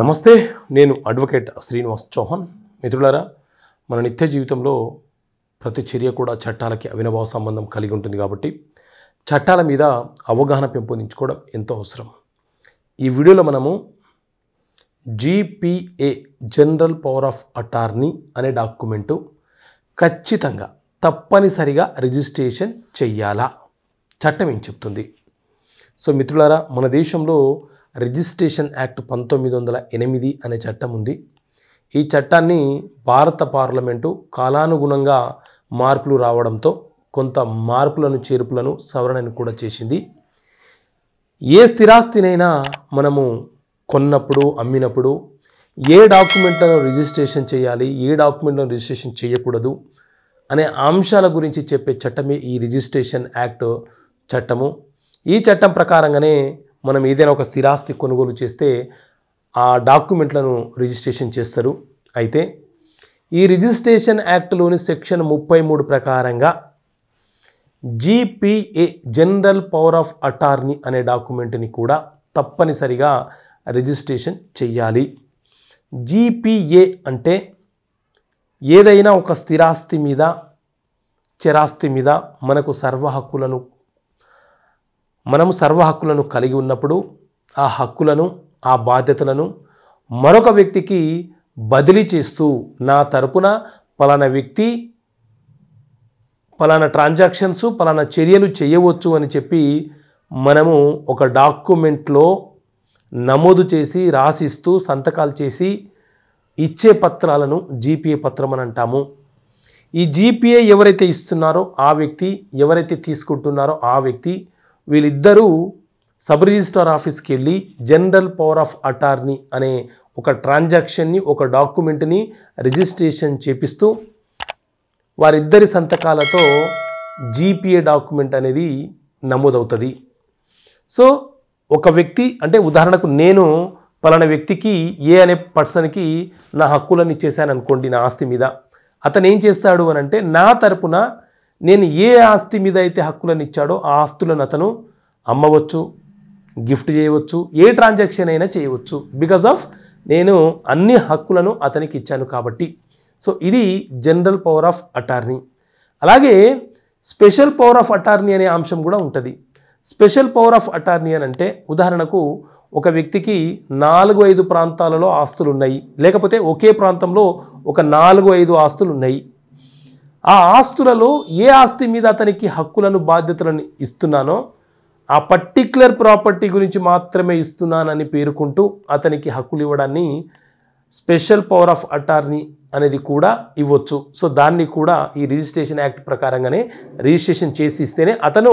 నమస్తే నేను అడ్వకేట్ శ్రీనివాస్ చౌహాన్ మిత్రులారా మన నిత్య జీవితంలో ప్రతి చర్య కూడా చట్టాలకి అవినభావ సంబంధం కలిగి ఉంటుంది కాబట్టి చట్టాల మీద అవగాహన పెంపొందించుకోవడం ఎంతో అవసరం ఈ వీడియోలో మనము GPA general power of attorney అనే డాక్యుమెంటు ఖచ్చితంగా తప్పనిసరిగా రిజిస్ట్రేషన్ చెయ్యాలా చట్టం ఏం చెప్తుంది సో మిత్రులారా మన దేశంలో రిజిస్ట్రేషన్ యాక్ట్ పంతొమ్మిది వందల ఎనిమిది అనే చట్టం ఉంది ఈ చట్టాన్ని భారత పార్లమెంటు కాలానుగుణంగా మార్పులు రావడంతో కొంత మార్పులను చేర్పులను సవరణను కూడా చేసింది ఏ స్థిరాస్తినైనా మనము కొన్నప్పుడు అమ్మినప్పుడు ఏ డాక్యుమెంట్లను రిజిస్ట్రేషన్ చేయాలి ఏ డాక్యుమెంట్లను రిజిస్ట్రేషన్ చేయకూడదు అనే అంశాల గురించి చెప్పే చట్టమే ఈ రిజిస్ట్రేషన్ యాక్ట్ చట్టము ఈ చట్టం ప్రకారంగానే మనం ఏదైనా ఒక స్థిరాస్తి కొనుగోలు చేస్తే ఆ డాక్యుమెంట్లను రిజిస్ట్రేషన్ చేస్తారు అయితే ఈ రిజిస్ట్రేషన్ యాక్ట్లోని సెక్షన్ ముప్పై మూడు ప్రకారంగా GPA general power of attorney అనే డాక్యుమెంట్ని కూడా తప్పనిసరిగా రిజిస్ట్రేషన్ చేయాలి జీపీఏ అంటే ఏదైనా ఒక స్థిరాస్తి మీద చరాస్తి మీద మనకు సర్వ హక్కులను మనము సర్వ హక్కులను కలిగి ఉన్నప్పుడు ఆ హక్కులను ఆ బాధ్యతలను మరొక వ్యక్తికి బదిలీ చేస్తూ నా తరపున పలానా వ్యక్తి పలానా ట్రాన్సాక్షన్స్ పలానా చర్యలు చేయవచ్చు అని చెప్పి మనము ఒక డాక్యుమెంట్లో నమోదు చేసి రాసిస్తూ సంతకాలు చేసి ఇచ్చే పత్రాలను జీపీఏ పత్రం అని అంటాము ఈ జీపీఏ ఎవరైతే ఇస్తున్నారో ఆ వ్యక్తి ఎవరైతే తీసుకుంటున్నారో ఆ వ్యక్తి వీళ్ళిద్దరూ సబ్ రిజిస్ట్రార్ ఆఫీస్కి వెళ్ళి జనరల్ పవర్ ఆఫ్ అటార్నీ అనే ఒక ట్రాన్సాక్షన్ని ఒక డాక్యుమెంట్ని రిజిస్ట్రేషన్ చేపిస్తూ వారిద్దరి సంతకాలతో జీపీఏ డాక్యుమెంట్ అనేది నమోదవుతుంది సో ఒక వ్యక్తి అంటే ఉదాహరణకు నేను పలానా వ్యక్తికి ఏ అనే పర్సన్కి నా హక్కులను ఇచ్చేసాను అనుకోండి నా ఆస్తి మీద అతను ఏం చేస్తాడు అని అంటే నా తరపున నేను ఏ ఆస్తి మీద అయితే హక్కులను ఇచ్చాడో ఆ ఆస్తులను అతను అమ్మవచ్చు గిఫ్ట్ చేయవచ్చు ఏ ట్రాన్సాక్షన్ అయినా చేయవచ్చు బికాజ్ ఆఫ్ నేను అన్ని హక్కులను అతనికి ఇచ్చాను కాబట్టి సో ఇది జనరల్ పవర్ ఆఫ్ అటార్నీ అలాగే స్పెషల్ పవర్ ఆఫ్ అటార్నీ అనే అంశం కూడా ఉంటుంది స్పెషల్ పవర్ ఆఫ్ అటార్నీ అని అంటే ఉదాహరణకు ఒక వ్యక్తికి నాలుగు ఐదు ప్రాంతాలలో ఆస్తులు ఉన్నాయి లేకపోతే ఒకే ప్రాంతంలో ఒక నాలుగు ఐదు ఆస్తులు ఉన్నాయి ఆ ఆస్తులలో ఏ ఆస్తి మీద అతనికి హక్కులను బాధ్యతలను ఇస్తున్నానో ఆ పర్టిక్యులర్ ప్రాపర్టీ గురించి మాత్రమే ఇస్తున్నానని పేర్కొంటూ అతనికి హక్కులు ఇవ్వడాన్ని స్పెషల్ పవర్ ఆఫ్ అటార్నీ అనేది కూడా ఇవ్వచ్చు సో దాన్ని కూడా ఈ రిజిస్ట్రేషన్ యాక్ట్ ప్రకారంగానే రిజిస్ట్రేషన్ చేసి ఇస్తేనే అతను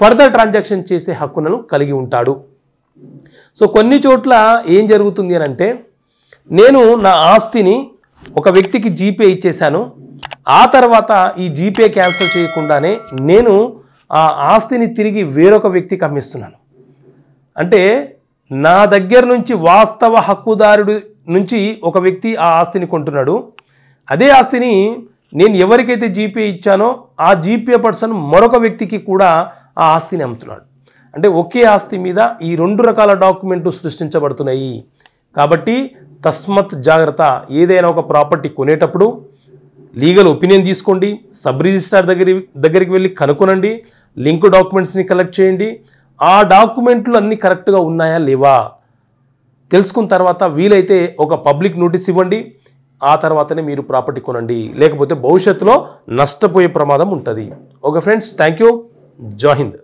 ఫర్దర్ ట్రాన్సాక్షన్ చేసే హక్కులను కలిగి ఉంటాడు సో కొన్ని చోట్ల ఏం జరుగుతుంది అని అంటే నేను నా ఆస్తిని ఒక వ్యక్తికి జీపే ఇచ్చేశాను ఆ తర్వాత ఈ జీపే క్యాన్సిల్ చేయకుండానే నేను ఆ ఆస్తిని తిరిగి వేరొక వ్యక్తికి అమ్మిస్తున్నాను అంటే నా దగ్గర నుంచి వాస్తవ హక్కుదారుడు నుంచి ఒక వ్యక్తి ఆ ఆస్తిని కొంటున్నాడు అదే ఆస్తిని నేను ఎవరికైతే జీపీఏ ఇచ్చానో ఆ జీపీఏ పర్సన్ మరొక వ్యక్తికి కూడా ఆ ఆస్తిని అమ్ముతున్నాడు అంటే ఒకే ఆస్తి మీద ఈ రెండు రకాల డాక్యుమెంట్లు సృష్టించబడుతున్నాయి కాబట్టి తస్మత్ జాగ్రత్త ఏదైనా ఒక ప్రాపర్టీ కొనేటప్పుడు లీగల్ ఒపీనియన్ తీసుకోండి సబ్ రిజిస్ట్రార్ దగ్గర దగ్గరికి వెళ్ళి కనుక్కొనండి లింక్ డాక్యుమెంట్స్ని కలెక్ట్ చేయండి ఆ డాక్యుమెంట్లు అన్నీ కరెక్ట్గా ఉన్నాయా లేవా తెలుసుకున్న తర్వాత వీలైతే ఒక పబ్లిక్ నోటీస్ ఇవ్వండి ఆ తర్వాతనే మీరు ప్రాపర్టీ కొనండి లేకపోతే భవిష్యత్తులో నష్టపోయే ప్రమాదం ఉంటుంది ఓకే ఫ్రెండ్స్ థ్యాంక్ యూ జాహింద్